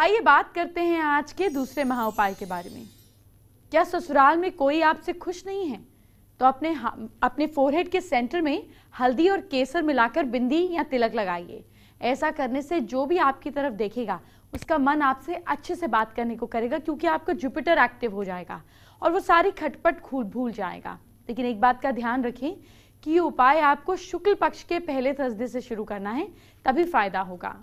आइए बात करते हैं आज के दूसरे महा उपाय के बारे में क्या ससुराल में कोई आपसे खुश नहीं है तो अपने अपने फोरहेड के सेंटर में हल्दी और केसर मिलाकर बिंदी या तिलक लगाइए ऐसा करने से जो भी आपकी तरफ देखेगा उसका मन आपसे अच्छे से बात करने को करेगा क्योंकि आपका जुपिटर एक्टिव हो जाएगा और वो सारी खटपट खूल भूल जाएगा लेकिन एक बात का ध्यान रखें कि ये उपाय आपको शुक्ल पक्ष के पहले थर्सडे से शुरू करना है तभी फायदा होगा